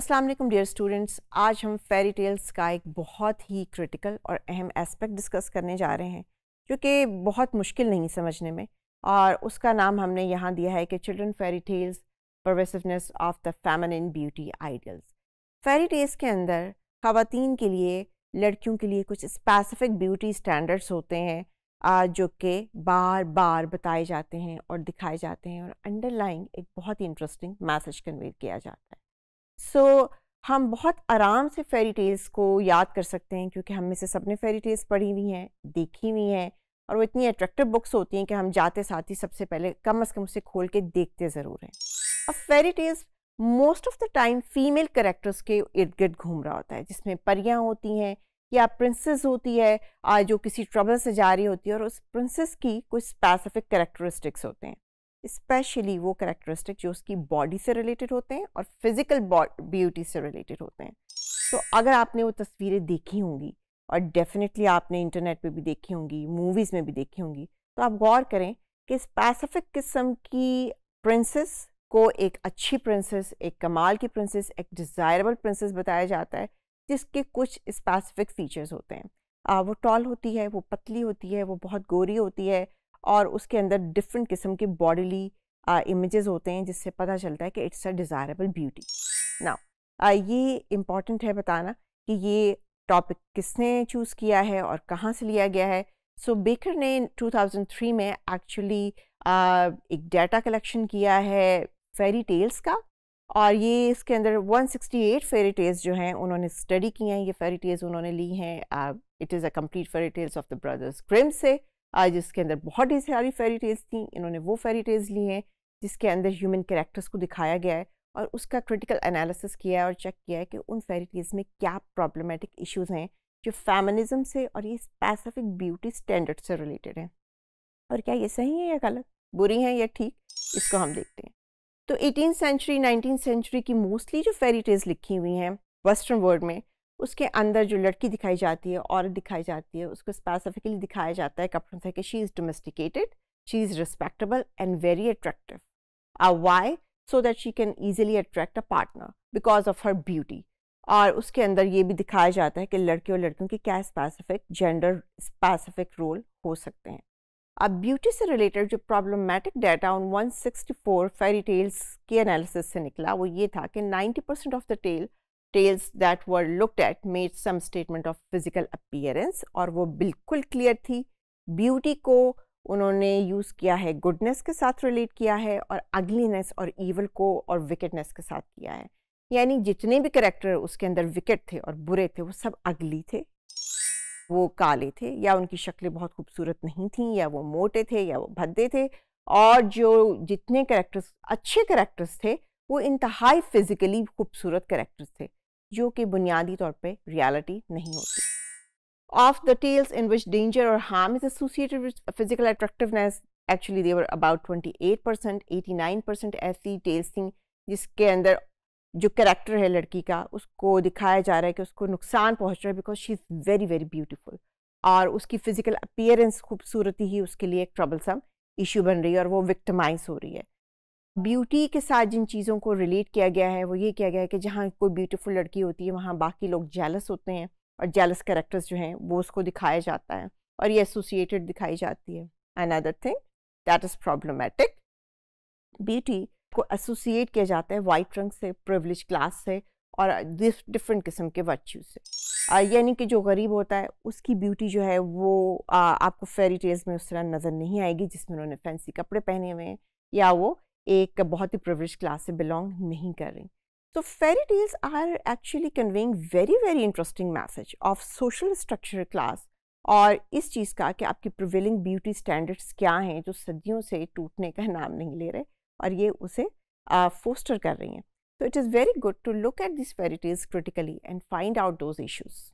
अस्सलाम वालेकुम dear students आज हम फेरी टेल्स का एक बहुत ही क्रिटिकल और अहम एस्पेक्ट डिस्कस करने जा रहे हैं जो कि बहुत मुश्किल नहीं समझने में और उसका नाम हमने यहाँ दिया है कि children fairy tales pervasiveness of the in beauty ideals fairy tales के अंदर ख़वातीन के लिए लड़कियों के लिए कुछ स्पेसिफिक ब्यूटी स्टैंडर्ड्स होते हैं जो कि बार बार बताए जाते हैं और दिखाए जाते हैं और अंडरलाइंग एक बहुत ही इंटरेस्टिंग मैसेज कन्वे किया जाता है सो so, हम बहुत आराम से फेरी टेल्स को याद कर सकते हैं क्योंकि हम में से सबने फेरी टेल्स पढ़ी हुई हैं देखी हुई हैं और वो इतनी अट्रैक्टिव बुक्स होती हैं कि हम जाते साथ ही सबसे पहले कम अज़ कम उसे खोल के देखते ज़रूर हैं अब fairy tales most of the time female characters के इर्द गिर्द घूम रहा होता है जिसमें परियाँ होती हैं या प्रिंसेस होती है आज जो किसी ट्रबल से जा रही होती है और उस प्रिंसेस की कुछ स्पेसिफिक करेक्टरिस्टिक्स होते हैं स्पेशली वो करेक्टरिस्टिक जो उसकी बॉडी से रिलेटेड होते हैं और फिजिकल ब्यूटी से रिलेटेड होते हैं तो अगर आपने वो तस्वीरें देखी होंगी और डेफिनेटली आपने इंटरनेट पे भी देखी होंगी मूवीज़ में भी देखी होंगी तो आप गौर करें कि स्पेसिफिक किस्म की प्रिंसेस को एक अच्छी प्रिंसेस एक कमाल की प्रिंसेस एक डिज़ायरेबल प्रिंसेस बताया जाता है जिसके कुछ स्पेसिफिक फ़ीचर्स होते हैं आ, वो टॉल होती है वो पतली होती है वो बहुत गोरी होती है और उसके अंदर डिफरेंट किस्म के बॉडीली इमेजेस होते हैं जिससे पता चलता है कि इट्स अ डिज़ायरेबल ब्यूटी ना ये इम्पॉर्टेंट है बताना कि ये टॉपिक किसने चूज़ किया है और कहाँ से लिया गया है सो so, बेकर ने 2003 में एक्चुअली एक डाटा कलेक्शन किया है फेरी टेल्स का और ये इसके अंदर 168 फेरी टेल्स जो हैं उन्होंने स्टडी किए हैं ये फेरी टेल्स उन्होंने ली हैं it is a complete fairy tales of the Brothers Grimm से आज इसके अंदर बहुत ही सारी फेरी टेल्स थी इन्होंने वो फेरी टेल्स ली हैं जिसके अंदर ह्यूमन करेक्टर्स को दिखाया गया है और उसका क्रिटिकल एनालिसिस किया है और चेक किया है कि उन फेरी टेल्स में क्या प्रॉब्लमेटिक इश्यूज़ हैं जो फैमनिज़म से और ये स्पेसिफिक ब्यूटी स्टैंडर्ड से रिलेटेड हैं और क्या ये सही है या गलत बुरी हैं या ठीक इसको हम देखते हैं तो एटीन सेंचुरी नाइनटीन सेंचुरी की मोस्टली जो फेरी टेल्स लिखी हुई हैं वेस्टर्न वर्ल्ड में उसके अंदर जो लड़की दिखाई जाती है औरत दिखाई जाती है उसको स्पेसिफिकली दिखाया जाता है कपड़ों से कि she is domesticated she is respectable and very attractive ah why so that she can easily attract a partner because of her beauty और उसके अंदर ये भी दिखाया जाता है कि लड़के और लड़कियों के क्या स्पेसिफिक जेंडर स्पेसिफिक रोल हो सकते हैं अब ब्यूटी से रिलेटेड जो प्रॉब्लमेटिक डाटा उन 164 फेरी टेल्स के एनालिसिस से निकला वो ये था कि 90 percent of the tale tales that were looked at made some statement of physical appearance और वो बिल्कुल क्लियर थी ब्यूटी को उन्होंने यूज़ किया है गुडनेस के साथ रिलेट किया है और अगलीनेस और ईवल को और विकेटनेस के साथ किया है यानी जितने भी करेक्टर उसके अंदर विकेट थे और बुरे थे वो सब अगली थे वो काले थे या उनकी शक्लें बहुत खूबसूरत नहीं थीं या वो मोटे थे या वो भद्दे थे और जो जितने करेक्टर्स अच्छे करेक्टर्स थे वो इंतहाई फिज़िकली खूबसूरत करेक्टर्स थे जो कि बुनियादी तौर पर रियलिटी नहीं होती of the tales in which danger और harm is associated with physical attractiveness actually there were about twenty eight percent eighty nine percent ऐसी टेल्स थी जिसके अंदर जो करेक्टर है लड़की का उसको दिखाया जा रहा है कि उसको नुकसान पहुँच रहा है because she is very very beautiful और उसकी फ़िज़िकल अपियरेंस खूबसूरती ही उसके लिए एक ट्रबलसम इशू बन रही है और वो विक्टमाइज हो रही है ब्यूटी के साथ जिन चीज़ों को रिलेट किया गया है वो ये किया गया है कि जहाँ कोई ब्यूटीफुल लड़की होती है वहाँ बाकी लोग जेलस होते हैं और जेलस करेक्टर्स जो हैं वो उसको दिखाया जाता है और ये एसोसिएटेड दिखाई जाती है an other thing that is problematic beauty को एसोसिएट किया जाता है वाइट रंग से प्रिवलिज क्लास से और डिफरेंट किस्म के वर्च्यू से यानी कि जो गरीब होता है उसकी ब्यूटी जो है वो आ, आपको फेरी टेल्स में उस तरह नज़र नहीं आएगी जिसमें उन्होंने फैंसी कपड़े पहने हुए हैं या वो एक बहुत ही प्रिवरेज क्लास से बिलोंग नहीं कर रही तो fairy tales are actually conveying very very interesting message of social structure class और इस चीज़ का कि आपकी प्रिवेलिंग ब्यूटी स्टैंडर्ड्स क्या हैं जो सदियों से टूटने का नाम नहीं ले रहे और ये उसे फोस्टर uh, कर रही हैं तो it is very good to look at this fairy tales critically and find out those issues